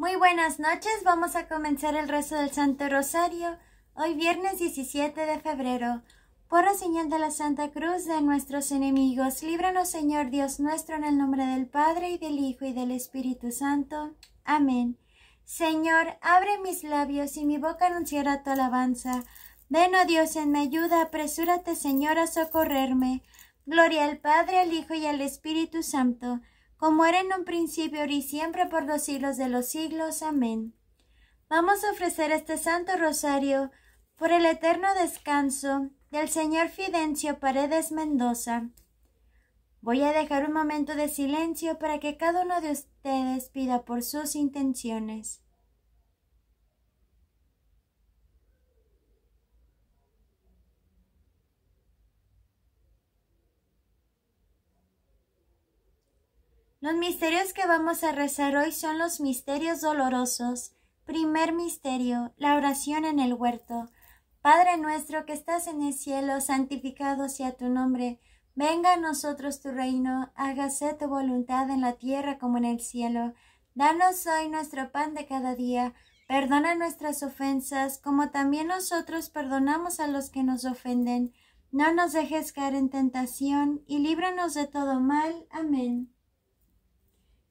Muy buenas noches, vamos a comenzar el rezo del Santo Rosario hoy viernes 17 de febrero. Por la señal de la Santa Cruz de nuestros enemigos, líbranos Señor Dios nuestro en el nombre del Padre y del Hijo y del Espíritu Santo. Amén. Señor, abre mis labios y mi boca anunciará tu alabanza. Ven, oh Dios, en mi ayuda, apresúrate Señor a socorrerme. Gloria al Padre, al Hijo y al Espíritu Santo como era en un principio, y siempre, por los siglos de los siglos. Amén. Vamos a ofrecer este Santo Rosario por el eterno descanso del señor Fidencio Paredes Mendoza. Voy a dejar un momento de silencio para que cada uno de ustedes pida por sus intenciones. Los misterios que vamos a rezar hoy son los misterios dolorosos. Primer misterio, la oración en el huerto. Padre nuestro que estás en el cielo, santificado sea tu nombre. Venga a nosotros tu reino, hágase tu voluntad en la tierra como en el cielo. Danos hoy nuestro pan de cada día. Perdona nuestras ofensas, como también nosotros perdonamos a los que nos ofenden. No nos dejes caer en tentación, y líbranos de todo mal. Amén.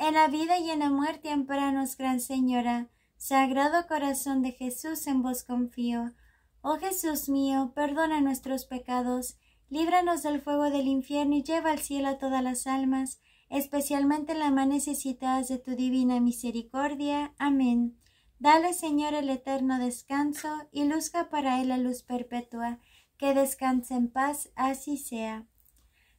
en la vida y en la muerte, amparanos, Gran Señora. Sagrado corazón de Jesús, en vos confío. Oh Jesús mío, perdona nuestros pecados, líbranos del fuego del infierno y lleva al cielo a todas las almas, especialmente las más necesitadas de tu divina misericordia. Amén. Dale, Señor, el eterno descanso y luzca para él la luz perpetua. Que descanse en paz, así sea.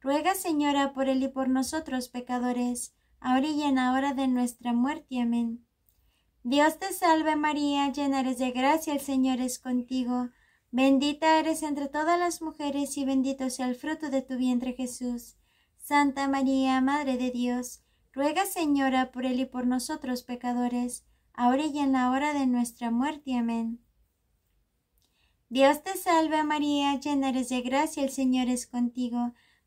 Ruega, Señora, por él y por nosotros pecadores, ahora y en la hora de nuestra muerte. Amén. Dios te salve María, llena eres de gracia, el Señor es contigo. Bendita eres entre todas las mujeres y bendito sea el fruto de tu vientre Jesús. Santa María, Madre de Dios, ruega Señora por él y por nosotros pecadores, ahora y en la hora de nuestra muerte. Amén. Dios te salve María, llena eres de gracia, el Señor es contigo.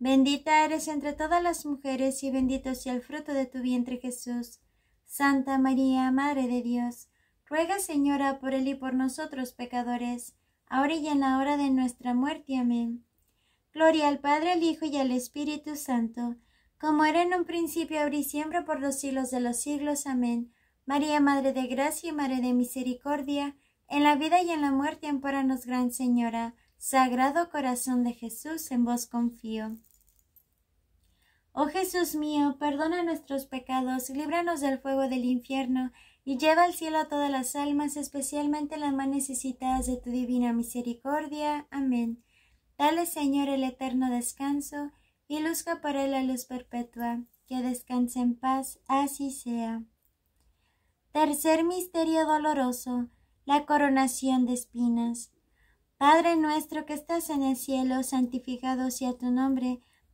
Bendita eres entre todas las mujeres y bendito sea el fruto de tu vientre Jesús. Santa María, Madre de Dios, ruega Señora por Él y por nosotros pecadores, ahora y en la hora de nuestra muerte. Amén. Gloria al Padre, al Hijo y al Espíritu Santo, como era en un principio, ahora y siempre, por los siglos de los siglos. Amén. María, Madre de Gracia y Madre de Misericordia, en la vida y en la muerte, empóranos, Gran Señora. Sagrado Corazón de Jesús, en vos confío. Oh Jesús mío, perdona nuestros pecados, líbranos del fuego del infierno, y lleva al cielo a todas las almas, especialmente las más necesitadas de tu divina misericordia. Amén. Dale, Señor, el eterno descanso, y luzca para él la luz perpetua. Que descanse en paz, así sea. Tercer misterio doloroso, la coronación de espinas. Padre nuestro que estás en el cielo, santificado sea tu nombre.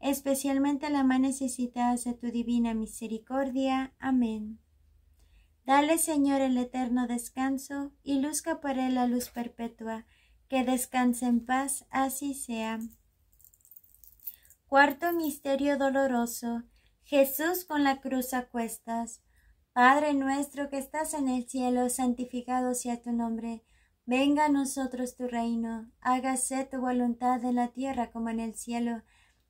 especialmente la más necesitadas de tu divina misericordia. Amén. Dale, Señor, el eterno descanso y luzca por él la luz perpetua. Que descanse en paz, así sea. Cuarto misterio doloroso. Jesús con la cruz a cuestas. Padre nuestro que estás en el cielo, santificado sea tu nombre. Venga a nosotros tu reino. Hágase tu voluntad en la tierra como en el cielo.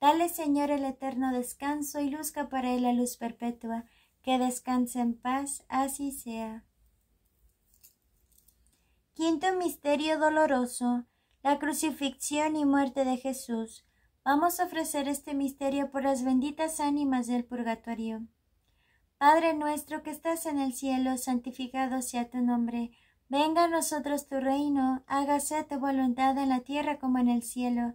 Dale, Señor, el eterno descanso y luzca para él la luz perpetua. Que descanse en paz, así sea. Quinto misterio doloroso, la crucifixión y muerte de Jesús. Vamos a ofrecer este misterio por las benditas ánimas del purgatorio. Padre nuestro que estás en el cielo, santificado sea tu nombre. Venga a nosotros tu reino, hágase tu voluntad en la tierra como en el cielo.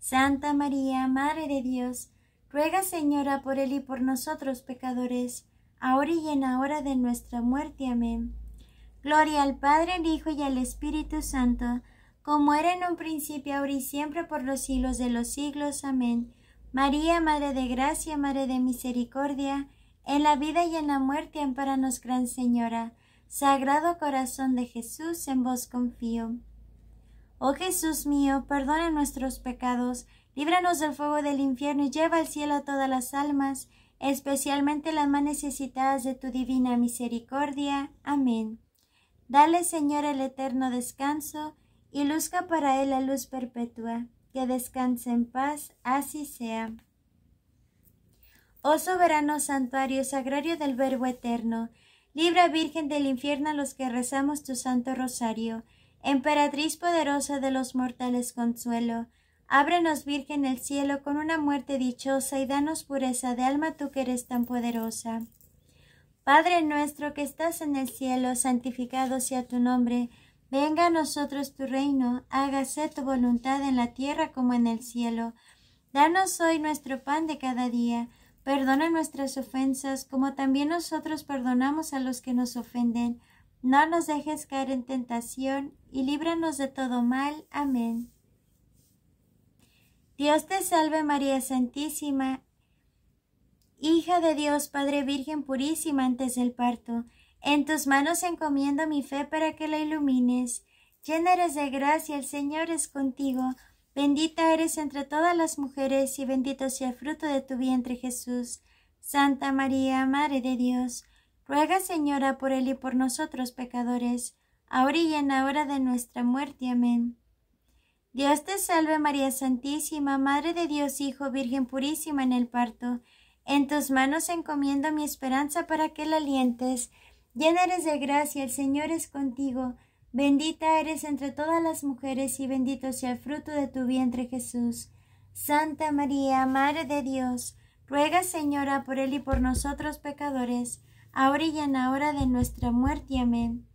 Santa María, Madre de Dios, ruega Señora por Él y por nosotros pecadores, ahora y en la hora de nuestra muerte. Amén. Gloria al Padre, al Hijo y al Espíritu Santo, como era en un principio, ahora y siempre, por los siglos de los siglos. Amén. María, Madre de Gracia, Madre de Misericordia, en la vida y en la muerte, amparanos, Gran Señora. Sagrado Corazón de Jesús, en vos confío. Oh Jesús mío, perdona nuestros pecados, líbranos del fuego del infierno y lleva al cielo a todas las almas, especialmente las más necesitadas de tu divina misericordia. Amén. Dale, Señor, el eterno descanso, y luzca para él la luz perpetua. Que descanse en paz, así sea. Oh soberano santuario sagrario del Verbo eterno, libra Virgen del infierno a los que rezamos tu santo rosario, Emperatriz poderosa de los mortales consuelo, ábrenos Virgen el cielo con una muerte dichosa y danos pureza de alma tú que eres tan poderosa. Padre nuestro que estás en el cielo, santificado sea tu nombre, venga a nosotros tu reino, hágase tu voluntad en la tierra como en el cielo. Danos hoy nuestro pan de cada día, perdona nuestras ofensas como también nosotros perdonamos a los que nos ofenden. No nos dejes caer en tentación y líbranos de todo mal. Amén. Dios te salve María Santísima, hija de Dios Padre Virgen purísima antes del parto. En tus manos encomiendo mi fe para que la ilumines. Llena eres de gracia, el Señor es contigo. Bendita eres entre todas las mujeres y bendito sea el fruto de tu vientre Jesús. Santa María, Madre de Dios, ruega Señora por él y por nosotros pecadores ahora y en la hora de nuestra muerte. Amén. Dios te salve María Santísima, Madre de Dios Hijo, Virgen purísima en el parto. En tus manos encomiendo mi esperanza para que la alientes. Llena eres de gracia, el Señor es contigo. Bendita eres entre todas las mujeres y bendito sea el fruto de tu vientre Jesús. Santa María, Madre de Dios, ruega Señora por Él y por nosotros pecadores, ahora y en la hora de nuestra muerte. Amén.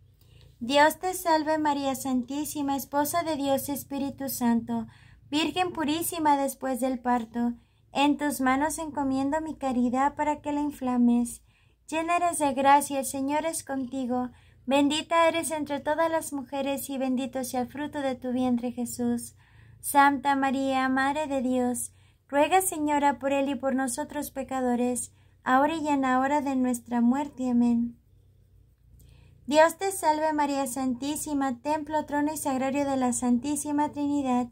Dios te salve María Santísima, Esposa de Dios Espíritu Santo, Virgen purísima después del parto, en tus manos encomiendo mi caridad para que la inflames. Llena eres de gracia, el Señor es contigo, bendita eres entre todas las mujeres y bendito sea el fruto de tu vientre Jesús. Santa María, Madre de Dios, ruega Señora por Él y por nosotros pecadores, ahora y en la hora de nuestra muerte. Amén. Dios te salve María Santísima, templo, trono y sagrario de la Santísima Trinidad,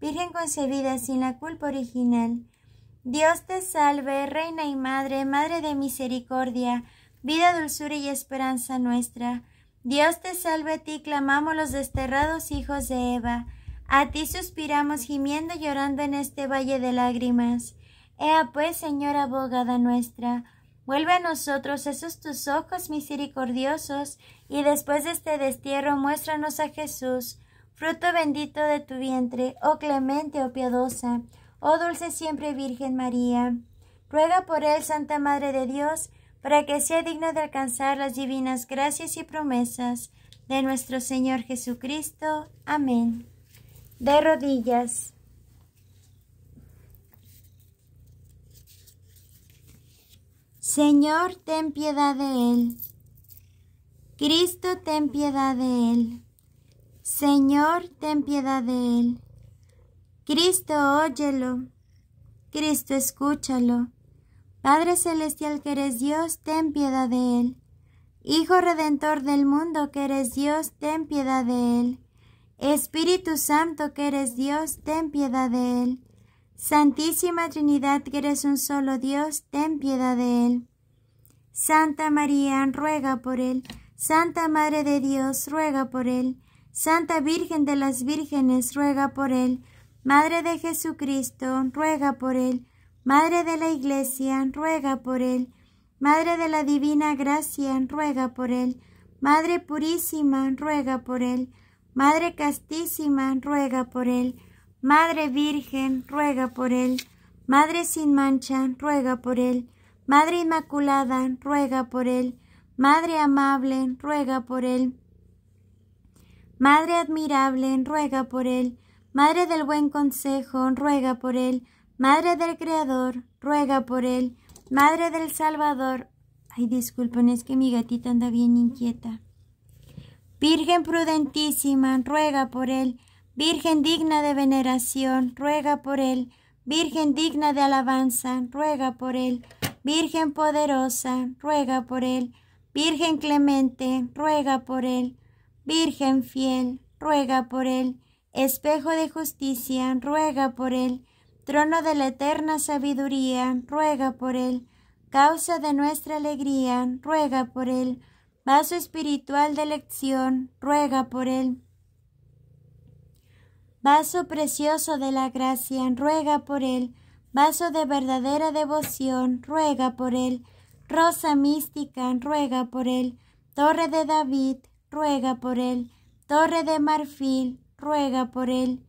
Virgen concebida sin la culpa original. Dios te salve, Reina y Madre, Madre de misericordia, vida, dulzura y esperanza nuestra. Dios te salve, a ti clamamos los desterrados hijos de Eva. A ti suspiramos gimiendo y llorando en este valle de lágrimas. Ea pues, Señora abogada nuestra, Vuelve a nosotros esos tus ojos misericordiosos, y después de este destierro muéstranos a Jesús, fruto bendito de tu vientre, oh clemente, oh piadosa, oh dulce siempre Virgen María. Ruega por él, Santa Madre de Dios, para que sea digna de alcanzar las divinas gracias y promesas de nuestro Señor Jesucristo. Amén. De rodillas. Señor, ten piedad de él. Cristo, ten piedad de él. Señor, ten piedad de él. Cristo, óyelo. Cristo, escúchalo. Padre Celestial que eres Dios, ten piedad de él. Hijo Redentor del mundo que eres Dios, ten piedad de él. Espíritu Santo que eres Dios, ten piedad de él. Santísima Trinidad, que eres un solo Dios, ten piedad de él. Santa María, ruega por él. Santa Madre de Dios, ruega por él. Santa Virgen de las Vírgenes, ruega por él. Madre de Jesucristo, ruega por él. Madre de la Iglesia, ruega por él. Madre de la Divina Gracia, ruega por él. Madre Purísima, ruega por él. Madre Castísima, ruega por él. Madre Virgen, ruega por él. Madre sin mancha, ruega por él. Madre Inmaculada, ruega por él. Madre amable, ruega por él. Madre admirable, ruega por él. Madre del buen consejo, ruega por él. Madre del Creador, ruega por él. Madre del Salvador. Ay, disculpen, es que mi gatita anda bien inquieta. Virgen prudentísima, ruega por él. Virgen digna de veneración, ruega por él. Virgen digna de alabanza, ruega por él. Virgen poderosa, ruega por él. Virgen clemente, ruega por él. Virgen fiel, ruega por él. Espejo de justicia, ruega por él. Trono de la eterna sabiduría, ruega por él. Causa de nuestra alegría, ruega por él. Vaso espiritual de elección, ruega por él Vaso precioso de la gracia, ruega por él. Vaso de verdadera devoción, ruega por él. Rosa mística, ruega por él. Torre de David, ruega por él. Torre de marfil, ruega por él.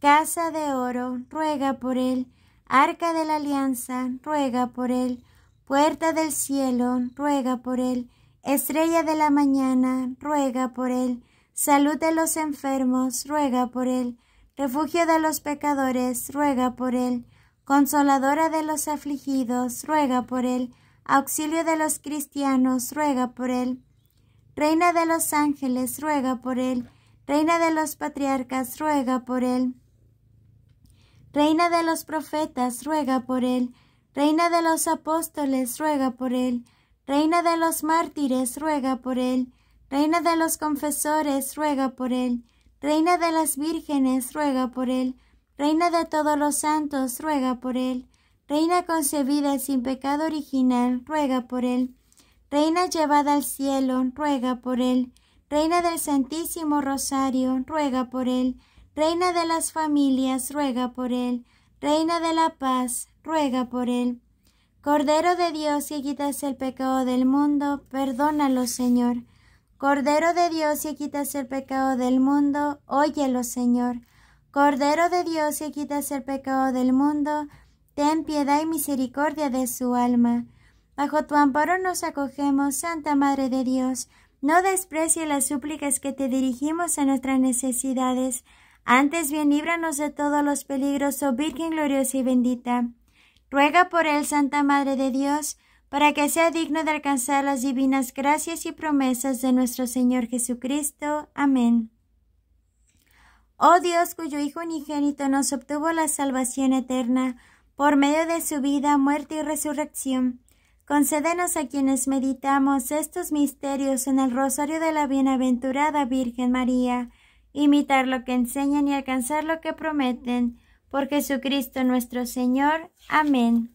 Casa de oro, ruega por él. Arca de la alianza, ruega por él. Puerta del cielo, ruega por él. Estrella de la mañana, ruega por él. Salud de los enfermos, ruega por él refugio de los pecadores, ruega por él. Consoladora de los afligidos, ruega por él. Auxilio de los cristianos, ruega por él. Reina de los ángeles, ruega por él. Reina de los patriarcas, ruega por él. Reina de los profetas, ruega por él. Reina de los apóstoles, ruega por él. Reina de los mártires, ruega por él. Reina de los confesores, ruega por él. Reina de las vírgenes, ruega por él. Reina de todos los santos, ruega por él. Reina concebida sin pecado original, ruega por él. Reina llevada al cielo, ruega por él. Reina del Santísimo Rosario, ruega por él. Reina de las familias, ruega por él. Reina de la paz, ruega por él. Cordero de Dios que quitas el pecado del mundo, perdónalo, Señor. Cordero de Dios y quitas el pecado del mundo, óyelo, Señor. Cordero de Dios y quitas el pecado del mundo, ten piedad y misericordia de su alma. Bajo tu amparo nos acogemos, Santa Madre de Dios. No desprecie las súplicas que te dirigimos a nuestras necesidades. Antes bien, líbranos de todos los peligros, oh Virgen gloriosa y bendita. Ruega por él, Santa Madre de Dios, para que sea digno de alcanzar las divinas gracias y promesas de nuestro Señor Jesucristo. Amén. Oh Dios, cuyo Hijo unigénito nos obtuvo la salvación eterna, por medio de su vida, muerte y resurrección, concédenos a quienes meditamos estos misterios en el rosario de la bienaventurada Virgen María, imitar lo que enseñan y alcanzar lo que prometen, por Jesucristo nuestro Señor. Amén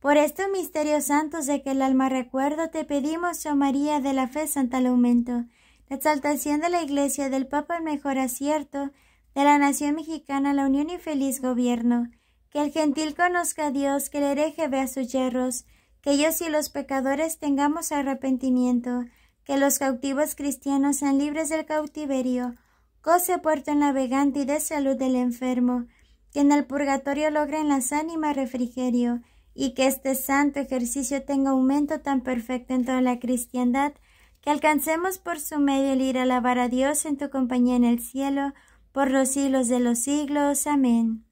Por estos misterios santos de que el alma recuerdo, te pedimos, oh María, de la fe santa al aumento, la exaltación de la Iglesia, del Papa el mejor acierto, de la nación mexicana la unión y feliz gobierno, que el gentil conozca a Dios, que el hereje vea sus yerros, que ellos y los pecadores tengamos arrepentimiento, que los cautivos cristianos sean libres del cautiverio, cose puerto en navegante y de salud del enfermo, que en el purgatorio logren las ánimas refrigerio, y que este santo ejercicio tenga aumento tan perfecto en toda la cristiandad que alcancemos por su medio el ir a alabar a Dios en tu compañía en el cielo por los siglos de los siglos. Amén.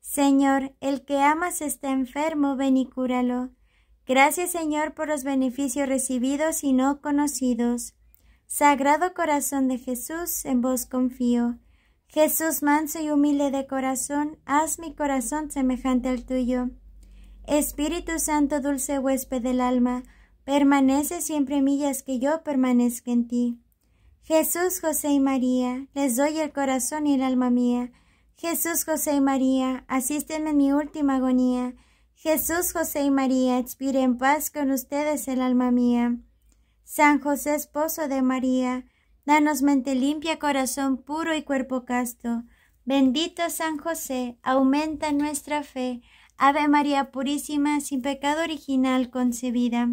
Señor, el que amas está enfermo, ven y cúralo. Gracias, Señor, por los beneficios recibidos y no conocidos. Sagrado corazón de Jesús, en vos confío. Jesús manso y humilde de corazón, haz mi corazón semejante al tuyo. Espíritu Santo, dulce huésped del alma, permanece siempre en mí que yo permanezca en ti. Jesús, José y María, les doy el corazón y el alma mía. Jesús, José y María, asístenme en mi última agonía. Jesús, José y María, expire en paz con ustedes el alma mía. San José, esposo de María, danos mente limpia, corazón puro y cuerpo casto. Bendito San José, aumenta nuestra fe Ave María Purísima, sin pecado original concebida.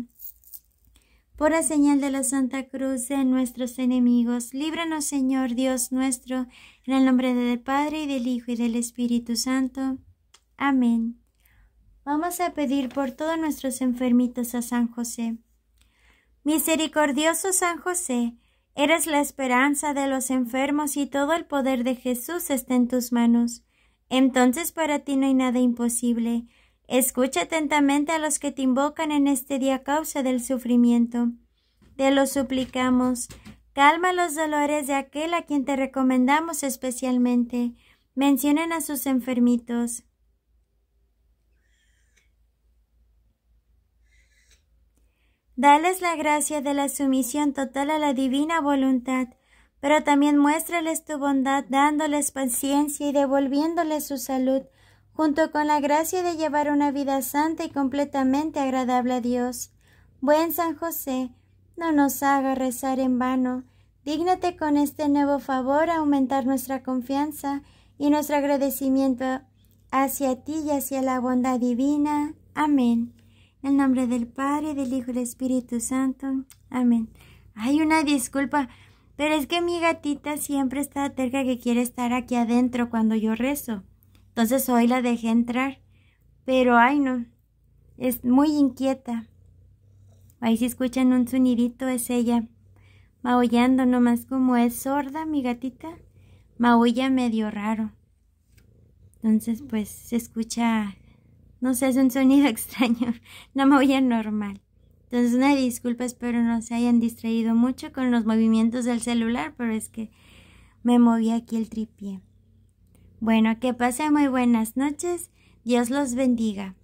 Por la señal de la Santa Cruz de nuestros enemigos, líbranos Señor Dios nuestro, en el nombre del Padre y del Hijo y del Espíritu Santo. Amén. Vamos a pedir por todos nuestros enfermitos a San José. Misericordioso San José, eres la esperanza de los enfermos y todo el poder de Jesús está en tus manos. Entonces para ti no hay nada imposible. Escucha atentamente a los que te invocan en este día causa del sufrimiento. Te lo suplicamos. Calma los dolores de aquel a quien te recomendamos especialmente. Mencionen a sus enfermitos. Dales la gracia de la sumisión total a la divina voluntad pero también muéstrales tu bondad dándoles paciencia y devolviéndoles su salud, junto con la gracia de llevar una vida santa y completamente agradable a Dios. Buen San José, no nos haga rezar en vano. Dígnate con este nuevo favor a aumentar nuestra confianza y nuestro agradecimiento hacia ti y hacia la bondad divina. Amén. En el nombre del Padre, del Hijo y del Espíritu Santo. Amén. Hay una disculpa. Pero es que mi gatita siempre está terca que quiere estar aquí adentro cuando yo rezo. Entonces hoy la dejé entrar. Pero ay no, es muy inquieta. Ahí si escuchan un sonidito es ella maullando nomás como es sorda mi gatita, maulla medio raro. Entonces pues se escucha, no sé, es un sonido extraño, no maulla normal. Entonces, una disculpa, espero no se hayan distraído mucho con los movimientos del celular, pero es que me moví aquí el tripié. Bueno, que pasen muy buenas noches. Dios los bendiga.